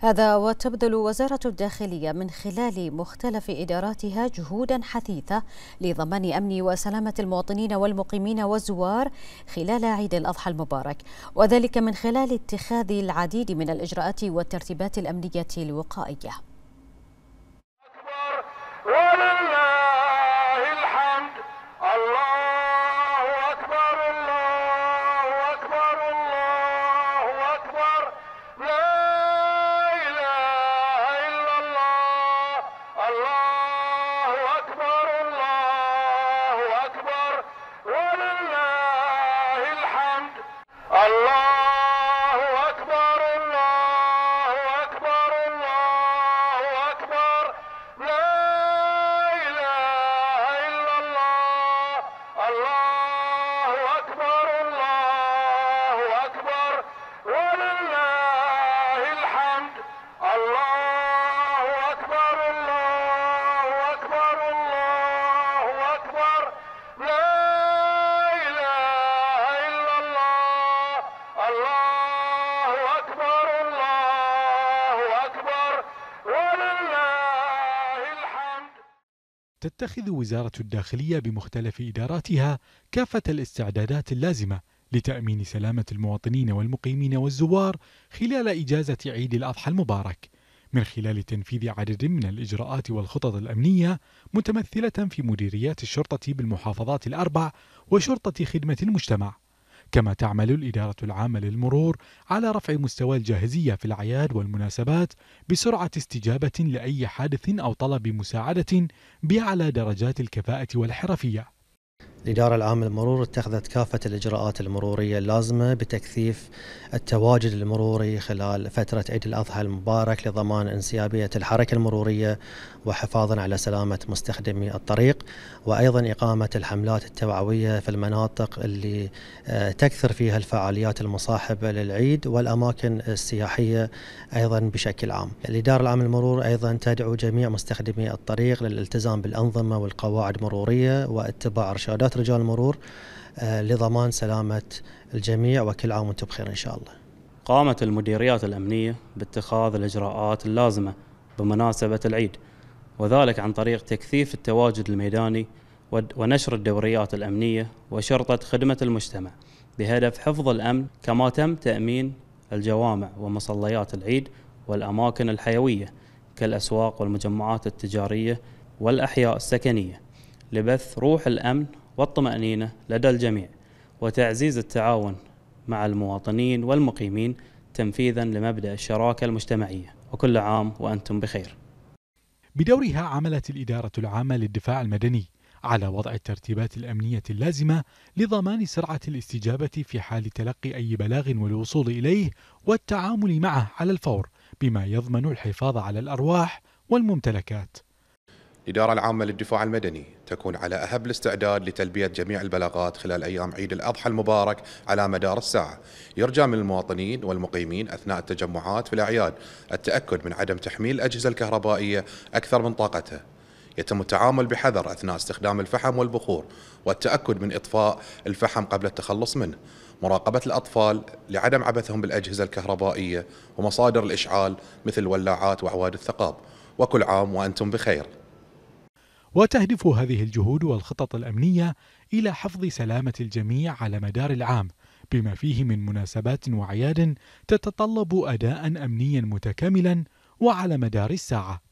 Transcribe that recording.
هذا وتبذل وزارة الداخلية من خلال مختلف إداراتها جهودا حثيثة لضمان أمن وسلامة المواطنين والمقيمين والزوار خلال عيد الأضحى المبارك وذلك من خلال اتخاذ العديد من الإجراءات والترتيبات الأمنية الوقائية تتخذ وزارة الداخلية بمختلف إداراتها كافة الاستعدادات اللازمة لتأمين سلامة المواطنين والمقيمين والزوار خلال إجازة عيد الأضحى المبارك من خلال تنفيذ عدد من الإجراءات والخطط الأمنية متمثلة في مديريات الشرطة بالمحافظات الأربع وشرطة خدمة المجتمع كما تعمل الإدارة العامة للمرور على رفع مستوى الجاهزية في الأعياد والمناسبات بسرعة استجابة لأي حادث أو طلب مساعدة بأعلى درجات الكفاءة والحرفية الإدارة العامة للمرور اتخذت كافة الإجراءات المرورية اللازمة بتكثيف التواجد المروري خلال فترة عيد الأضحى المبارك لضمان انسيابية الحركة المرورية وحفاظا على سلامة مستخدمي الطريق وأيضا إقامة الحملات التوعوية في المناطق اللي آه، تكثر فيها الفعاليات المصاحبة للعيد والأماكن السياحية أيضا بشكل عام الإدارة العامة للمرور أيضا تدعو جميع مستخدمي الطريق للالتزام بالأنظمة والقواعد المرورية واتباع إرشادات وتوجيهات رجال المرور آه، لضمان سلامة الجميع وكل عام وانتم بخير إن شاء الله قامت المديريات الأمنية باتخاذ الإجراءات اللازمة بمناسبة العيد وذلك عن طريق تكثيف التواجد الميداني ونشر الدوريات الأمنية وشرطة خدمة المجتمع بهدف حفظ الأمن كما تم تأمين الجوامع ومصليات العيد والأماكن الحيوية كالأسواق والمجمعات التجارية والأحياء السكنية لبث روح الأمن والطمأنينة لدى الجميع وتعزيز التعاون مع المواطنين والمقيمين تنفيذا لمبدأ الشراكة المجتمعية وكل عام وأنتم بخير بدورها عملت الإدارة العامة للدفاع المدني على وضع الترتيبات الأمنية اللازمة لضمان سرعة الاستجابة في حال تلقي أي بلاغ والوصول إليه والتعامل معه على الفور بما يضمن الحفاظ على الأرواح والممتلكات الإدارة العامة للدفاع المدني تكون على أهب الاستعداد لتلبية جميع البلاغات خلال أيام عيد الأضحى المبارك على مدار الساعة يرجى من المواطنين والمقيمين أثناء التجمعات في الأعياد التأكد من عدم تحميل الأجهزة الكهربائية أكثر من طاقتها يتم التعامل بحذر أثناء استخدام الفحم والبخور والتأكد من إطفاء الفحم قبل التخلص منه مراقبة الأطفال لعدم عبثهم بالأجهزة الكهربائية ومصادر الإشعال مثل ولاعات وعواد الثقاب وكل عام وأنتم بخير وتهدف هذه الجهود والخطط الأمنية إلى حفظ سلامة الجميع على مدار العام بما فيه من مناسبات وأعياد تتطلب أداء أمنيا متكاملا وعلى مدار الساعة